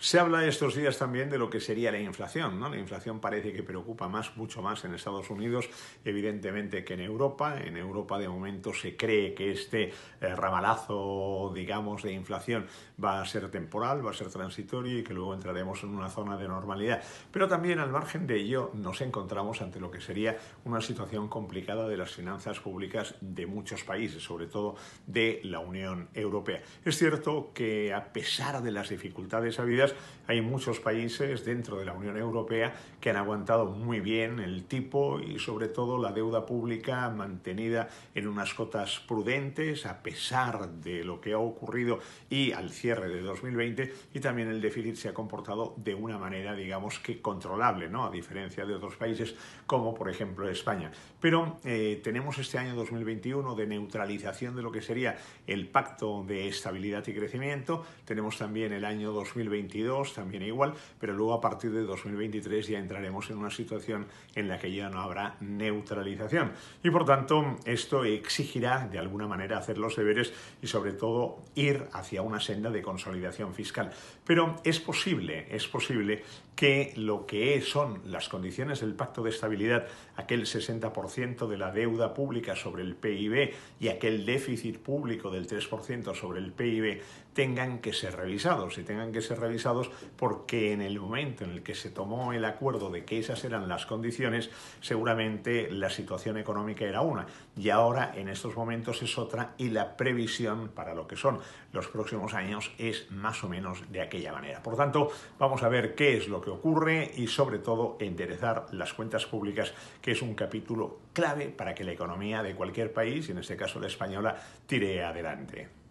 Se habla estos días también de lo que sería la inflación. ¿no? La inflación parece que preocupa más, mucho más en Estados Unidos, evidentemente, que en Europa. En Europa de momento se cree que este eh, ramalazo, digamos, de inflación va a ser temporal, va a ser transitorio y que luego entraremos en una zona de normalidad. Pero también al margen de ello nos encontramos ante lo que sería una situación complicada de las finanzas públicas de muchos países, sobre todo de la Unión Europea. Es cierto que a pesar de las dificultades habidas, hay muchos países dentro de la Unión Europea que han aguantado muy bien el tipo y sobre todo la deuda pública mantenida en unas cotas prudentes a pesar de lo que ha ocurrido y al cierre de 2020 y también el déficit se ha comportado de una manera digamos que controlable, ¿no? a diferencia de otros países como por ejemplo España. Pero eh, tenemos este año 2021 de neutralización de lo que sería el pacto de estabilidad y crecimiento, tenemos también el año 2021 también igual, pero luego a partir de 2023 ya entraremos en una situación en la que ya no habrá neutralización. Y por tanto, esto exigirá de alguna manera hacer los deberes y sobre todo ir hacia una senda de consolidación fiscal. Pero es posible, es posible que lo que son las condiciones del pacto de estabilidad, aquel 60% de la deuda pública sobre el PIB y aquel déficit público del 3% sobre el PIB, tengan que ser revisados y tengan que ser revisados porque en el momento en el que se tomó el acuerdo de que esas eran las condiciones, seguramente la situación económica era una y ahora en estos momentos es otra y la previsión para lo que son los próximos años es más o menos de aquella manera. Por tanto, vamos a ver qué es lo que ocurre y sobre todo enderezar las cuentas públicas, que es un capítulo clave para que la economía de cualquier país, y en este caso la española, tire adelante.